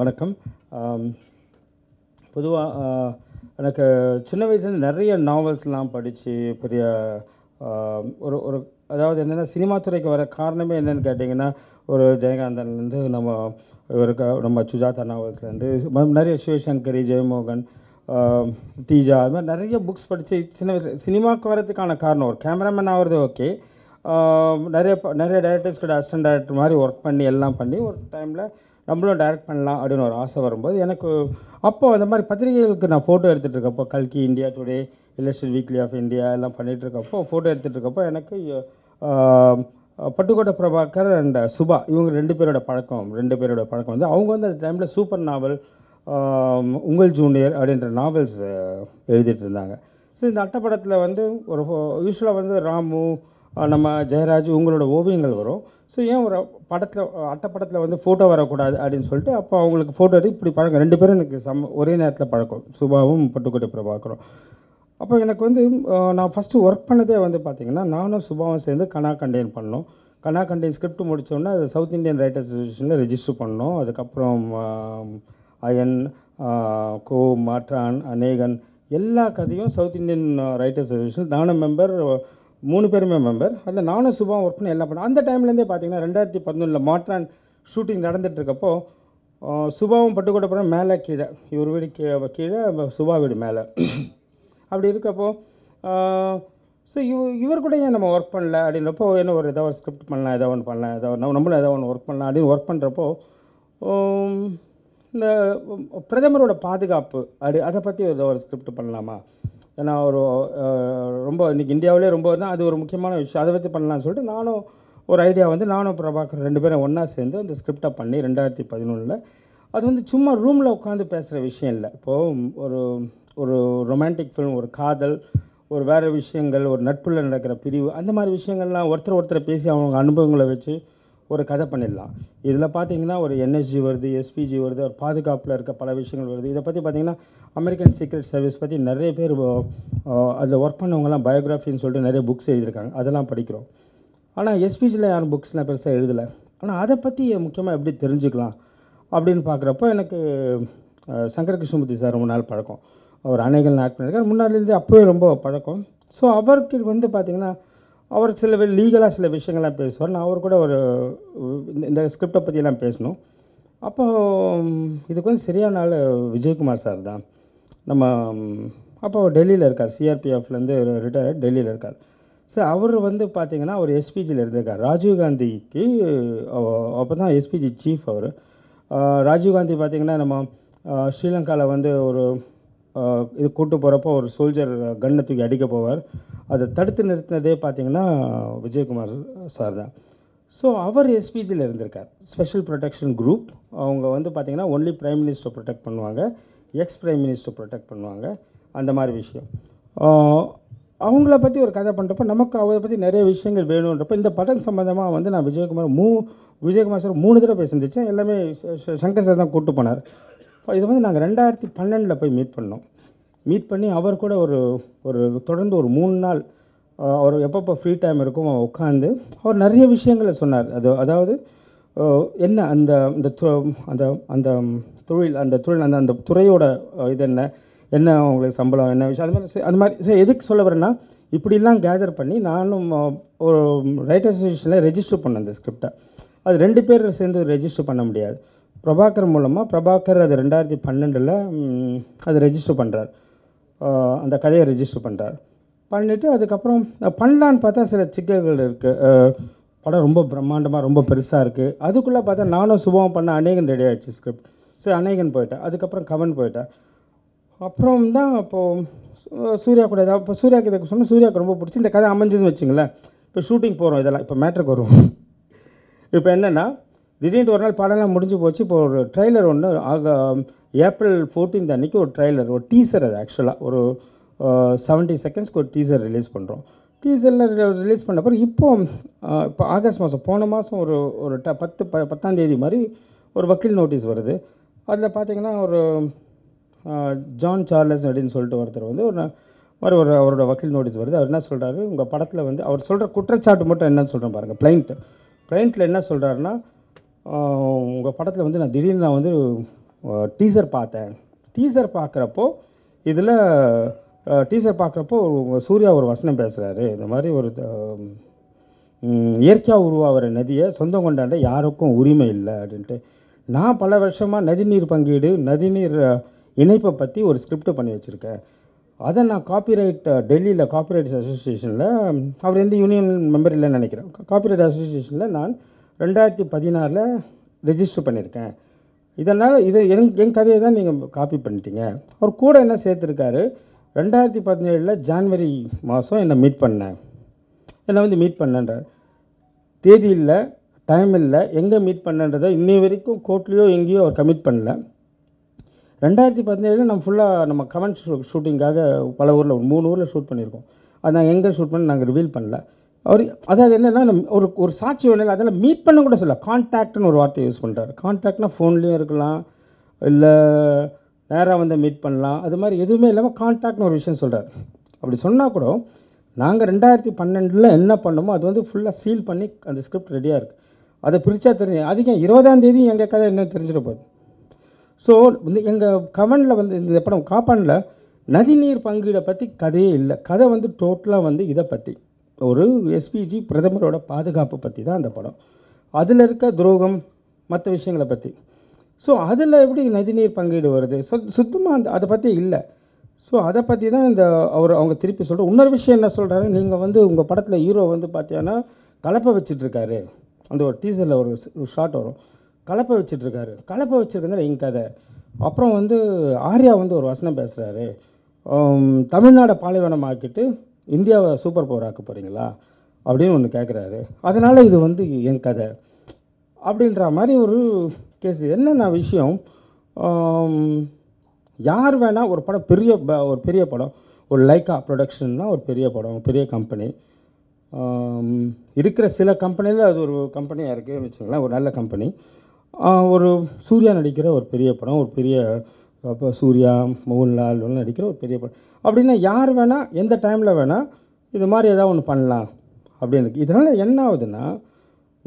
வணக்கம் பொதுவாக எனக்கு சின்ன வயசுலேருந்து நிறைய நாவல்ஸ்லாம் படித்து பெரிய ஒரு ஒரு அதாவது என்னென்னா சினிமா துறைக்கு வர காரணமே என்னென்னு கேட்டிங்கன்னா ஒரு ஜெயகாந்தன்லேருந்து நம்ம இவருக்கு நம்ம சுஜாதா நாவல்ஸ்லேருந்து நிறைய சிவசங்கரி ஜெயமோகன் தீஜா அது மாதிரி நிறைய புக்ஸ் படித்து சின்ன வயசு சினிமாவுக்கு வரதுக்கான காரணம் ஒரு கேமராமேன் ஆகிறது ஓகே நிறைய நிறைய டேரக்டர்ஸ் கூட அசிஸ்டன்ட் டேரக்டர் மாதிரி ஒர்க் பண்ணி எல்லாம் பண்ணி ஒரு டைமில் நம்மளும் டைரக்ட் பண்ணலாம் அப்படின்னு ஒரு ஆசை வரும்போது எனக்கு அப்போது அந்த மாதிரி பத்திரிகைகளுக்கு நான் ஃபோட்டோ எடுத்துகிட்டு இருக்கப்போ கல்கி India Today illustrated weekly of India எல்லாம் பண்ணிகிட்ருக்கப்போ ஃபோட்டோ எடுத்துகிட்டு இருக்கப்போ எனக்கு பட்டுக்கோட்டை பிரபாகர் அண்ட் சுபா இவங்க ரெண்டு பேரோட பழக்கம் ரெண்டு பேரோட பழக்கம் வந்து அவங்க வந்து அந்த டைமில் சூப்பர் நாவல் உங்கள் ஜூனியர் அப்படின்ற நாவல்ஸ் எழுதிட்டு இருந்தாங்க ஸோ இந்த அட்டப்படத்தில் வந்து ஒரு யூஸ்வலாக வந்து ராமு நம்ம ஜெயராஜ் உங்களோட ஓவியங்கள் வரும் ஸோ ஏன் ஒரு படத்தில் அட்டப்படத்தில் வந்து ஃபோட்டோ வரக்கூடாது அப்படின்னு சொல்லிட்டு அப்போ அவங்களுக்கு ஃபோட்டோ எடுத்து இப்படி பழக்கம் ரெண்டு பேரும் எனக்கு சம் ஒரே நேரத்தில் பழக்கம் சுபாவும் பட்டுக்கோட்டை பிரபாகரும் அப்போ எனக்கு வந்து நான் ஃபஸ்ட்டு ஒர்க் பண்ணதே வந்து பார்த்திங்கன்னா நானும் சுபாவும் சேர்ந்து கனா கண்டெயின் பண்ணோம் கனா கண்டெயின் ஸ்கிரிப்ட் முடித்தோடனே அது சவுத் இந்தியன் ரைட்டர்ஸ் அசோசியேஷனில் ரெஜிஸ்டர் பண்ணோம் அதுக்கப்புறம் அயன் கோ மாற்றான் அநேகன் எல்லா கதையும் சவுத் இந்தியன் ரைட்டர்ஸ் அசோசியேஷன் நானும் மெம்பர் மூணு பேருமே மெம்பர் அதில் நானும் சுபாவும் ஒர்க் பண்ணி எல்லாம் பண்ணோம் அந்த டைம்லேருந்தே பார்த்தீங்கன்னா ரெண்டாயிரத்தி பதினொன்றில் மாட்ரான் ஷூட்டிங் நடந்துகிட்ருக்கப்போ சுபாவும் பட்டுக்கோட்டை படம் மேலே கீழே இவர் வீடு கீழே கீழே சுபா வீடு மேலே அப்படி இருக்கப்போ ஸோ இவ இவர் கூட ஏன் நம்ம ஒர்க் பண்ணல அப்படின்றப்போ என்ன ஒரு ஏதாவது ஒரு ஸ்கிரிப்ட் பண்ணலாம் ஏதோ ஒன்று பண்ணலாம் ஏதோ ஒன்று நம்மளும் ஏதோ ஒன்று ஒர்க் பண்ணலாம் அப்படின்னு ஒர்க் பண்ணுறப்போ இந்த பிரதமரோட பாதுகாப்பு அப்படி அதை பற்றி ஏதோ ஒரு ஸ்கிரிப்ட் பண்ணலாமா ஏன்னா ஒரு ரொம்ப இன்றைக்கி இந்தியாவிலே ரொம்ப தான் அது ஒரு முக்கியமான விஷயம் அதை வச்சு பண்ணலான்னு சொல்லிட்டு நானும் ஒரு ஐடியா வந்து நானும் பிரபாகர் ரெண்டு பேரும் ஒன்றா சேர்ந்து அந்த ஸ்கிரிப்டாக பண்ணி ரெண்டாயிரத்தி பதினொன்றில் அது வந்து சும்மா ரூமில் உட்காந்து பேசுகிற விஷயம் இல்லை இப்போது ஒரு ஒரு ரொமான்டிக் ஃபிலிம் ஒரு காதல் ஒரு வேறு விஷயங்கள் ஒரு நட்புள்ள நடக்கிற பிரிவு அந்த மாதிரி விஷயங்கள்லாம் ஒருத்தர் ஒருத்தரை பேசி அவங்க அனுபவங்களை வச்சு ஒரு கதை பண்ணிடலாம் இதில் பார்த்தீங்கன்னா ஒரு என்எஸ்ஜி வருது எஸ்பிஜி வருது ஒரு பாதுகாப்பில் இருக்க பல விஷயங்கள் வருது இதை பற்றி பார்த்திங்கன்னா அமெரிக்கன் சீக்ரெட் சர்வீஸ் பற்றி நிறைய பேர் அதில் ஒர்க் பண்ணவங்கலாம் பயோகிராஃபின்னு சொல்லிட்டு நிறைய புக்ஸ் எழுதியிருக்காங்க அதெல்லாம் படிக்கிறோம் ஆனால் எஸ்பிஜியில் யாரும் புக்ஸ்லாம் பெருசாக எழுதலை ஆனால் அதை பற்றி முக்கியமாக எப்படி தெரிஞ்சுக்கலாம் அப்படின்னு பார்க்குறப்போ எனக்கு சங்கர கிருஷ்ணமூர்த்தி சார் ரொம்ப நாள் பழக்கம் அவர் அணைகள் நாட் பண்ணியிருக்கார் முன்னாடிலேருந்து அப்போவே ரொம்ப பழக்கம் ஸோ அவருக்கு வந்து பார்த்திங்கன்னா அவர் சில லீகலாக சில விஷயங்கள்லாம் பேசுவார் நான் அவர் கூட ஒரு இந்த ஸ்கிரிப்டை பற்றியெல்லாம் பேசணும் அப்போது இதுக்கு வந்து சரியான ஆள் விஜயகுமார் சார் தான் நம்ம அப்போ டெல்லியில் இருக்கார் சிஆர்பிஎஃப்லேருந்து ரிட்டையர் டெல்லியில் இருக்கார் சார் அவர் வந்து பார்த்திங்கன்னா அவர் எஸ்பிஜியில் இருந்திருக்கார் ராஜீவ்காந்திக்கு அப்போ தான் எஸ்பிஜி சீஃப் அவர் ராஜீவ்காந்தி பார்த்திங்கன்னா நம்ம ஸ்ரீலங்காவில் வந்து ஒரு இது கூட்டு போகிறப்போ ஒரு சோல்ஜர் கன்னை தூக்கி அடிக்க போவார் அதை தடுத்து நிறுத்தினதே பார்த்தீங்கன்னா விஜயகுமார் சார் தான் ஸோ அவர் எஸ்பிஜியில் இருந்திருக்கார் ஸ்பெஷல் ப்ரொடெக்ஷன் குரூப் அவங்க வந்து பார்த்திங்கன்னா ஒன்லி ப்ரைம் மினிஸ்டர் ப்ரொடெக்ட் பண்ணுவாங்க எக்ஸ் ப்ரைம் மினிஸ்டர் ப்ரொடெக்ட் பண்ணுவாங்க அந்த மாதிரி விஷயம் அவங்கள பற்றி ஒரு கதை பண்ணுறப்ப நமக்கு அவரை பற்றி நிறைய விஷயங்கள் வேணுன்றப்போ இந்த படம் சம்மந்தமாக வந்து நான் விஜயகுமார் மூ விஜயகுமார் சார் மூணு தடவை பேசிருந்துச்சேன் எல்லாமே சங்கர் சார் தான் கூப்பிட்டு போனார் இதை வந்து நாங்கள் ரெண்டாயிரத்தி பன்னெண்டில் போய் மீட் பண்ணோம் மீட் பண்ணி அவர் கூட ஒரு ஒரு தொடர்ந்து ஒரு மூணு நாள் அவர் எப்பப்போ ஃப்ரீ டைம் இருக்கும் உட்காந்து அவர் நிறைய விஷயங்களை சொன்னார் அது அதாவது என்ன அந்த அந்த அந்த அந்த தொழில் அந்த தொழில் அந்த அந்த துறையோட இது என்ன என்ன அவங்களுக்கு சம்பளம் என்ன விஷயம் அது மாதிரி அது மாதிரி சரி எதுக்கு சொல்ல வரேன்னா இப்படிலாம் கேதர் பண்ணி நானும் ஒரு ரைட் அசோசியேஷனில் ரெஜிஸ்டர் பண்ணேன் அந்த ஸ்கிரிப்டை அது ரெண்டு பேர் சேர்ந்து ரெஜிஸ்டர் பண்ண முடியாது பிரபாகர் மூலமாக பிரபாகர் அது ரெண்டாயிரத்தி பன்னெண்டில் அது ரெஜிஸ்டர் பண்ணுறார் அந்த கதையை ரெஜிஸ்டர் பண்ணுறார் பண்ணிவிட்டு அதுக்கப்புறம் பண்ணலான்னு பார்த்தா சில சிக்கல்கள் இருக்குது படம் ரொம்ப பிரம்மாண்டமாக ரொம்ப பெருசாக இருக்குது அதுக்குள்ளே பார்த்தா நானும் சுபம் பண்ண அநேகன் ரெடி ஆகிடுச்சு ஸ்கிரிப்ட் சரி அநேகன் போயிட்டேன் அதுக்கப்புறம் கவன் போயிட்டேன் அப்புறம் தான் அப்போது சூர்யா கூட ஏதாவது இப்போ சூர்யா இதை சொன்னால் சூர்யாவுக்கு ரொம்ப பிடிச்சி இந்த கதை அமைஞ்சதுன்னு வச்சுங்களேன் இப்போ ஷூட்டிங் போகிறோம் இதெல்லாம் இப்போ மேட்ருக்கு வருவோம் இப்போ என்னென்னா திடீர்னு ஒரு நாள் படம்லாம் முடிஞ்சு போச்சு இப்போ ஒரு ட்ரெய்லர் ஒன்று ஆக ஏப்ரல் ஃபோர்டீன்த் அன்றைக்கி ஒரு ட்ரெய்லர் ஒரு டீசர் அது ஆக்சுவலாக ஒரு செவன்ட்டி செகண்ட்ஸ்க்கு ஒரு டீசர் ரிலீஸ் பண்ணுறோம் டீசரில் ரிலீஸ் பண்ண அப்புறம் இப்போ இப்போ ஆகஸ்ட் மாதம் போன மாதம் ஒரு ஒரு ட பத்து ப பத்தாந்தேதி மாதிரி ஒரு வக்கீல் நோட்டீஸ் வருது அதில் பார்த்திங்கன்னா ஒரு ஜான் சார்லஸ் அப்படின்னு சொல்லிட்டு ஒருத்தர் வந்து ஒரு மாதிரி ஒரு அவரோட வக்கீல் நோட்டீஸ் வருது அவர் என்ன சொல்கிறாரு உங்கள் படத்தில் வந்து அவர் சொல்கிற குற்றச்சாட்டு மட்டும் என்னன்னு சொல்கிறேன் பாருங்கள் பிளைண்ட்டு பிளைண்ட்டில் என்ன சொல்கிறாருன்னா உங்கள் படத்தில் வந்து நான் திடீர்னு நான் வந்து டீசர் பார்த்தேன் டீசர் பார்க்குறப்போ இதில் டீசர் பார்க்குறப்போ சூர்யா ஒரு வசனம் பேசுகிறாரு இந்த மாதிரி ஒரு இயற்கையாக உருவாகிற நதியை சொந்தம் கொண்டாண்ட யாருக்கும் உரிமை இல்லை அப்படின்ட்டு நான் பல வருஷமாக நதிநீர் பங்கீடு நதிநீர் இணைப்பை பற்றி ஒரு ஸ்கிரிப்டை பண்ணி வச்சுருக்கேன் அதை நான் காப்பிரைட் டெல்லியில் காப்பிரைட்ஸ் அசோசியேஷனில் அவர் எந்த யூனியன் மெம்பர் இல்லைன்னு நினைக்கிறேன் காப்பிரைட் அசோசியேஷனில் நான் ரெண்டாயிரத்தி பதினாறில் ரெஜிஸ்டர் பண்ணியிருக்கேன் இதனால் இதை என் என் கதையை தான் நீங்கள் காப்பி பண்ணிட்டீங்க அவர் கூட என்ன சேர்த்துருக்காரு ரெண்டாயிரத்தி பதினேழில் ஜான்வரி மாதம் என்னை மீட் பண்ணேன் என்னை வந்து மீட் பண்ணன்ற தேதி இல்லை டைம் இல்லை எங்கே மீட் பண்ணன்றதை இன்னி வரைக்கும் கோர்ட்லேயோ எங்கேயோ அவர் கமிட் பண்ணல ரெண்டாயிரத்தி பதினேழில் நம்ம ஃபுல்லாக நம்ம கமெண்ட் ஷூட்டிங்காக பல ஊரில் மூணு ஊரில் ஷூட் பண்ணியிருக்கோம் அதை நாங்கள் எங்கே ஷூட் பண்ணி நாங்கள் ரிவீல் பண்ணல அவர் அதாவது என்னென்னா நம்ம ஒரு ஒரு சாட்சி வேணும் அதெல்லாம் மீட் பண்ண கூட சொல்ல கான்டாக்ட்னு ஒரு வார்த்தை யூஸ் பண்ணுறாரு கான்டாக்ட்னால் ஃபோன்லேயும் இருக்கலாம் இல்லை நேராக வந்து மீட் பண்ணலாம் அது மாதிரி எதுவுமே இல்லாமல் கான்டாக்ட்னு ஒரு விஷயம் சொல்கிறார் அப்படி சொன்னால் கூட நாங்கள் ரெண்டாயிரத்தி பன்னெண்டில் என்ன பண்ணோமோ அது வந்து ஃபுல்லாக சீல் பண்ணி அந்த ஸ்கிரிப்ட் ரெடியாக இருக்குது அதை பிரித்தா தெரிஞ்சு அதிகம் இருபதாம் தேதி எங்கள் கதை என்ன தெரிஞ்சிட போகுது ஸோ வந்து எங்கள் கவனில் வந்து இந்த படம் காப்பானில் நதிநீர் பங்கீடை பற்றி கதையே இல்லை கதை வந்து டோட்டலாக வந்து இதை பற்றி ஒரு எஸ்பிஜி பிரதமரோட பாதுகாப்பு பற்றி தான் அந்த படம் அதில் இருக்க துரோகம் மற்ற விஷயங்களை பற்றி ஸோ அதில் எப்படி நதிநீர் பங்கீடு வருது ஸோ சுத்தமாக அந்த அதை பற்றி இல்லை ஸோ அதை பற்றி தான் இந்த அவர் அவங்க திருப்பி சொல்கிற இன்னொரு விஷயம் என்ன சொல்கிறாரு நீங்கள் வந்து உங்கள் படத்தில் ஹீரோ வந்து பார்த்தீங்கன்னா கலப்பை வச்சிட்ருக்காரு அந்த ஒரு டீசரில் ஒரு ஷார்ட் வரும் கலப்பை வச்சிட்ருக்காரு கலப்பை வச்சுருக்கனால எங்கள் கதை அப்புறம் வந்து ஆர்யா வந்து ஒரு வசனம் பேசுகிறாரு தமிழ்நாடை பாலைவனமாக்கிட்டு இந்தியாவை சூப்பர் பவர் ஆக்க போகிறீங்களா அப்படின்னு ஒன்று கேட்குறாரு அதனால் இது வந்து என் கதை அப்படின்ற மாதிரி ஒரு கேஸ் என்னென்ன விஷயம் யார் வேணால் ஒரு படம் பெரிய ஒரு பெரிய படம் ஒரு லைக்கா ப்ரொடக்ஷன்னா ஒரு பெரிய படம் பெரிய கம்பெனி இருக்கிற சில கம்பெனியில் அது ஒரு கம்பெனியாக இருக்குதுன்னு வச்சுக்கோங்களேன் ஒரு நல்ல கம்பெனி ஒரு சூர்யா நடிக்கிற ஒரு பெரிய படம் ஒரு பெரிய சூர்யா மோகன்லால் நடிக்கிற ஒரு பெரிய படம் அப்படின்னா யார் வேணால் எந்த டைமில் வேணால் இது மாதிரி ஏதாவது ஒன்று பண்ணலாம் அப்படின்னு இதனால் என்ன ஆகுதுன்னா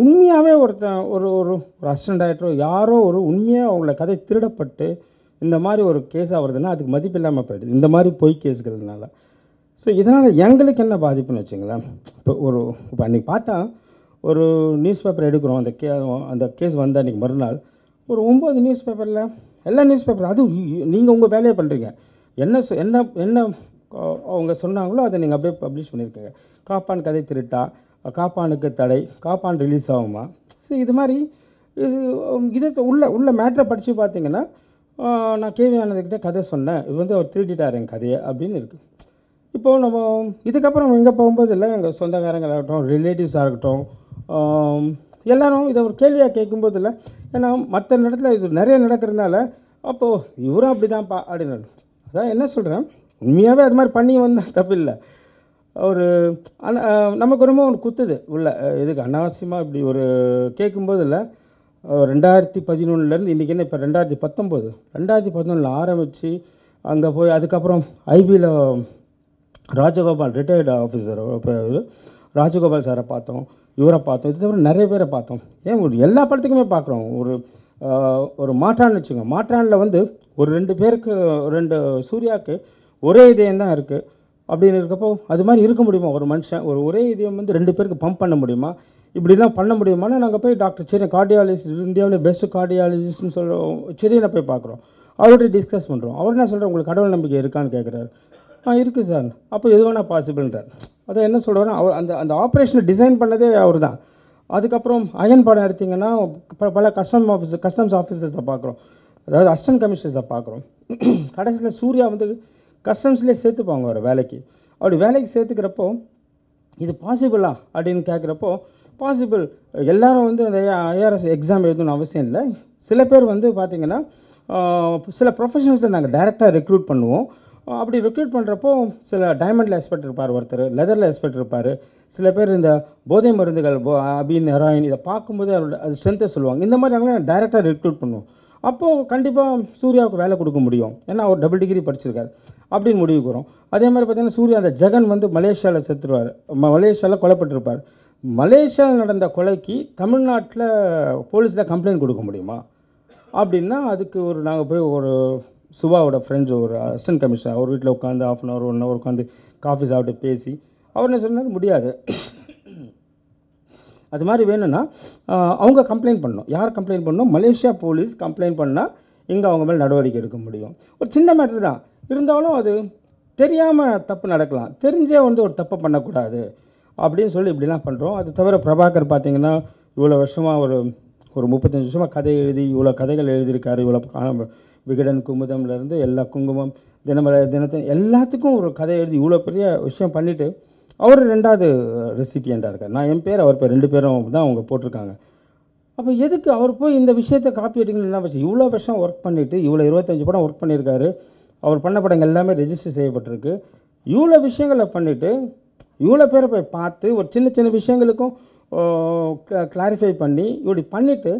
உண்மையாகவே ஒருத்தன் ஒரு ஒரு ஒரு அசிஸ்டன்ட் ஆகிட்டோ யாரோ ஒரு உண்மையாக அவங்கள கதை திருடப்பட்டு இந்த மாதிரி ஒரு கேஸ் ஆகுறதுன்னா அதுக்கு மதிப்பு இல்லாமல் போயிடுது இந்த மாதிரி பொய் கேஸ்கள்னால ஸோ இதனால் எங்களுக்கு என்ன பாதிப்புன்னு வச்சுங்களேன் இப்போ ஒரு இப்போ அன்றைக்கி பார்த்தா ஒரு நியூஸ் பேப்பர் எடுக்கிறோம் அந்த கே அந்த கேஸ் வந்த அன்றைக்கி மறுநாள் ஒரு ஒம்பது நியூஸ் பேப்பரில் எல்லா நியூஸ் பேப்பர் அதுவும் நீங்கள் உங்கள் வேலையை பண்ணுறீங்க என்ன என்ன என்ன அவங்க சொன்னாங்களோ அதை நீங்கள் அப்படியே பப்ளிஷ் பண்ணியிருக்கீங்க காப்பான் கதை திருட்டா காப்பானுக்கு தடை காப்பான் ரிலீஸ் ஆகுமா ஸோ இது மாதிரி இது இதை உள்ள உள்ள மேட்ரை படித்து பார்த்தீங்கன்னா நான் கேவி கதை சொன்னேன் இது வந்து அவர் திருடிட்டார் என் கதையை அப்படின்னு இருக்குது இப்போது நம்ம இதுக்கப்புறம் இங்கே போகும்போது இல்லை எங்கள் சொந்தக்காரங்களாகட்டும் ரிலேட்டிவ்ஸாக இருக்கட்டும் எல்லோரும் இதை ஒரு கேள்வியாக கேட்கும்போது இல்லை ஏன்னா மற்ற இடத்துல இது நிறைய நடக்கிறதுனால அப்போது இவரும் அப்படி தான்ப்பா அப்படின்னு அதான் என்ன சொல்கிறேன் உண்மையாகவே அது மாதிரி பண்ணி வந்தால் தப்பு இல்லை ஒரு அண்ணா நமக்கு ரொம்ப ஒன்று குத்துது உள்ள இதுக்கு அனாவசியமாக இப்படி ஒரு கேட்கும்போது இல்லை ரெண்டாயிரத்தி பதினொன்றுலேருந்து இன்றைக்கி என்ன இப்போ ரெண்டாயிரத்தி பத்தொம்போது ரெண்டாயிரத்தி பதினொன்றில் ஆரம்பித்து அங்கே போய் அதுக்கப்புறம் ஐபியில் ராஜகோபால் ரிட்டையர்டு ஆஃபீஸர் ராஜகோபால் சாரை பார்த்தோம் இவரை பார்த்தோம் இது தவிர நிறைய பேரை பார்த்தோம் ஏன் ஒரு எல்லா படத்துக்குமே பார்க்குறோம் ஒரு ஒரு மாற்றான் வச்சுங்க மாற்றானில் வந்து ஒரு ரெண்டு பேருக்கு ரெண்டு சூர்யாவுக்கு ஒரே இதயம் தான் இருக்குது அப்படின்னு இருக்கப்போ அது மாதிரி இருக்க முடியுமா ஒரு மனுஷன் ஒரு ஒரே இதயம் வந்து ரெண்டு பேருக்கு பம்ப் பண்ண முடியுமா இப்படிலாம் பண்ண முடியுமானா நாங்கள் போய் டாக்டர் சரி கார்டியாலஜிஸ்ட் இந்தியாவிலே பெஸ்ட்டு கார்டியாலஜிஸ்ட்னு சொல்கிறோம் சரியனை போய் பார்க்குறோம் அவர்கிட்ட டிஸ்கஸ் பண்ணுறோம் அவர் என்ன சொல்கிறார் உங்களுக்கு கடவுள் நம்பிக்கை இருக்கான்னு கேட்குறாரு ஆ இருக்குது சார் அப்போ எது வேணால் பாசிபிள்ன்றார் அதை என்ன சொல்கிறாருன்னா அவர் அந்த அந்த ஆப்ரேஷனை டிசைன் பண்ணதே அவர் தான் அதுக்கப்புறம் அயன் படம் எடுத்திங்கன்னா பல கஸ்டம் ஆஃபீஸர் கஸ்டம்ஸ் ஆஃபீஸர்ஸை பார்க்குறோம் அதாவது அஸ்டன் கமிஷனர்ஸை பார்க்குறோம் கடைசியில் சூர்யா வந்து கஸ்டம்ஸ்லேயே சேர்த்துப்பாங்க ஒரு வேலைக்கு அப்படி வேலைக்கு சேர்த்துக்கிறப்போ இது பாசிபிளா அப்படின்னு கேட்குறப்போ பாசிபிள் எல்லோரும் வந்து அந்த ஐஆர்எஸ் எக்ஸாம் எழுதணும் அவசியம் இல்லை சில பேர் வந்து பார்த்திங்கன்னா சில ப்ரொஃபஷனல்ஸை நாங்கள் டைரெக்டாக ரெக்ரூட் பண்ணுவோம் அப்படி ரெக்ரூட் பண்ணுறப்போ சில டைமண்டில் எக்ஸ்பெக்ட் இருப்பார் ஒருத்தர் லெதரில் எக்ஸ்பெக்ட் இருப்பார் சில பேர் இந்த போதை மருந்துகள் போ அபின் ஹெராயின் இதை பார்க்கும்போது அவரோட அது ஸ்ட்ரென்த்தை சொல்லுவாங்க இந்த மாதிரி அவங்க டைரெக்டாக ரெக்ரூட் பண்ணுவோம் அப்போது கண்டிப்பாக சூர்யாவுக்கு வேலை கொடுக்க முடியும் ஏன்னா அவர் டபுள் டிகிரி படிச்சிருக்காரு அப்படின்னு முடிவுக்கு வரும் அதே மாதிரி பார்த்திங்கன்னா சூர்யா அந்த ஜெகன் வந்து மலேசியாவில் செத்துருவார் மலேசியாவில் கொலைப்பட்டிருப்பார் மலேசியாவில் நடந்த கொலைக்கு தமிழ்நாட்டில் போலீஸில் கம்ப்ளைண்ட் கொடுக்க முடியுமா அப்படின்னா அதுக்கு ஒரு நாங்கள் போய் ஒரு சுபாவோட ஃப்ரெண்ட்ஸ் ஒரு அசிஸ்டன்ட் கமிஷனர் அவர் வீட்டில் உட்காந்து half an hour one hour உட்காந்து காஃபி சாப்பிட்டு பேசி அவர் என்ன சொன்னார் முடியாது அது மாதிரி வேணும்னா அவங்க கம்ப்ளைண்ட் பண்ணணும் யார் கம்ப்ளைண்ட் பண்ணணும் மலேசியா போலீஸ் கம்ப்ளைண்ட் பண்ணால் இங்கே அவங்க மேலே நடவடிக்கை எடுக்க முடியும் ஒரு சின்ன மேட்ரு தான் இருந்தாலும் அது தெரியாமல் தப்பு நடக்கலாம் தெரிஞ்சே வந்து ஒரு தப்பை பண்ணக்கூடாது அப்படின்னு சொல்லி இப்படிலாம் பண்ணுறோம் அது தவிர பிரபாகர் பார்த்திங்கன்னா இவ்வளோ வருஷமாக ஒரு ஒரு முப்பத்தஞ்சு வருஷமாக கதை எழுதி இவ்வளோ கதைகள் எழுதியிருக்காரு இவ்வளோ விகடன் குமுதம்லேருந்து எல்லா குங்குமம் தினமலை தினத்தின் எல்லாத்துக்கும் ஒரு கதை எழுதி இவ்வளோ பெரிய விஷயம் பண்ணிவிட்டு அவர் ரெண்டாவது ரெசிபியண்டாக இருக்கார் நான் என் பேர் அவர் பேர் ரெண்டு பேரும் தான் அவங்க போட்டிருக்காங்க அப்போ எதுக்கு அவர் போய் இந்த விஷயத்தை காப்பி அடிக்கணும்னு என்ன வச்சு இவ்வளோ வருஷம் ஒர்க் பண்ணிவிட்டு இவ்வளோ இருபத்தஞ்சி படம் ஒர்க் பண்ணியிருக்காரு அவர் பண்ண படங்கள் எல்லாமே ரெஜிஸ்டர் செய்யப்பட்டிருக்கு இவ்வளோ விஷயங்களை பண்ணிவிட்டு இவ்வளோ பேரை போய் பார்த்து ஒரு சின்ன சின்ன விஷயங்களுக்கும் க்ளாரிஃபை பண்ணி இப்படி பண்ணிவிட்டு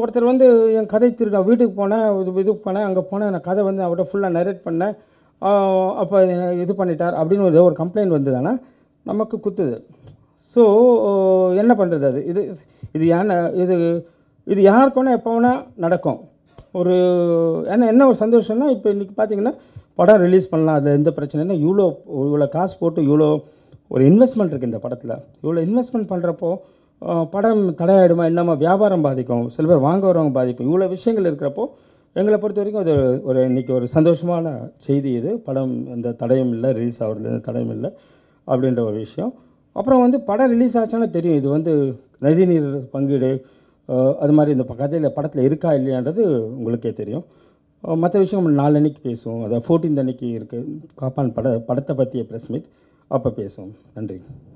ஒருத்தர் வந்து என் கதை திரு நான் வீட்டுக்கு போனேன் இது இதுக்கு போனேன் அங்கே போனேன் நான் கதை வந்து அவர்கிட்ட ஃபுல்லாக நரேட் பண்ணேன் அப்போ இது பண்ணிட்டார் அப்படின்னு ஒரு ஒரு கம்ப்ளைண்ட் வந்ததுன்னா நமக்கு குத்துது ஸோ என்ன பண்ணுறது அது இது இது ஏன் இது இது யாருக்கோனா எப்போ வேணால் நடக்கும் ஒரு ஏன்னா என்ன ஒரு சந்தோஷம்னா இப்போ இன்றைக்கி பார்த்தீங்கன்னா படம் ரிலீஸ் பண்ணலாம் அதில் எந்த பிரச்சனைனா இவ்வளோ இவ்வளோ காசு போட்டு இவ்வளோ ஒரு இன்வெஸ்ட்மெண்ட் இருக்குது இந்த படத்தில் இவ்வளோ இன்வெஸ்ட்மெண்ட் பண்ணுறப்போ படம் தடையாயிடுமா இல்லாமல் வியாபாரம் பாதிக்கும் சில பேர் வாங்க வரவங்க பாதிக்கும் இவ்வளோ விஷயங்கள் இருக்கிறப்போ எங்களை பொறுத்த வரைக்கும் அது ஒரு இன்றைக்கி ஒரு சந்தோஷமான செய்தி இது படம் இந்த தடையும் இல்லை ரிலீஸ் ஆகிறது இந்த தடையும் இல்லை அப்படின்ற ஒரு விஷயம் அப்புறம் வந்து படம் ரிலீஸ் ஆச்சுன்னா தெரியும் இது வந்து நதி நீர் பங்கீடு அது மாதிரி இந்த கதையில் படத்தில் இருக்கா இல்லையான்றது உங்களுக்கே தெரியும் மற்ற விஷயம் நம்ம அன்னைக்கு பேசுவோம் அதாவது ஃபோர்டீன் அன்னைக்கு இருக்குது காப்பான் பட படத்தை பற்றிய ப்ரெஸ் மீட் அப்போ பேசுவோம் நன்றி